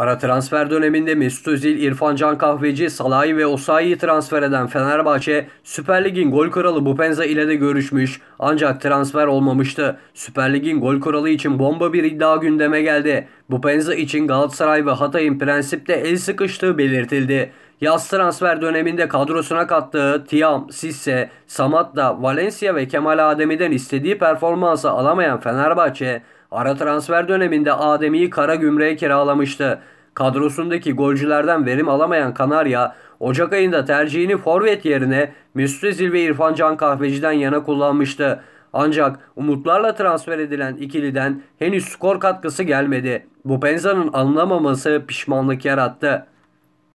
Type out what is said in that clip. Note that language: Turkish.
Ara transfer döneminde Mesut Özil, İrfan Can Kahveci, Salahi ve Osayi'yi transfer eden Fenerbahçe, Süper Lig'in gol kralı Bupenza ile de görüşmüş ancak transfer olmamıştı. Süper Lig'in gol kralı için bomba bir iddia gündeme geldi. Bu penza için Galatasaray ve Hatay'ın prensipte el sıkıştığı belirtildi. Yaz transfer döneminde kadrosuna kattığı Tiam, Sisse, Samatta, Valencia ve Kemal Ademi'den istediği performansı alamayan Fenerbahçe, ara transfer döneminde Adem'i kara gümreye kiralamıştı. Kadrosundaki golcülerden verim alamayan Kanarya, Ocak ayında tercihini forvet yerine Müstezil ve İrfan Can Kahveci'den yana kullanmıştı. Ancak umutlarla transfer edilen ikiliden henüz skor katkısı gelmedi. Bu Penza'nın anlamaması pişmanlık yarattı.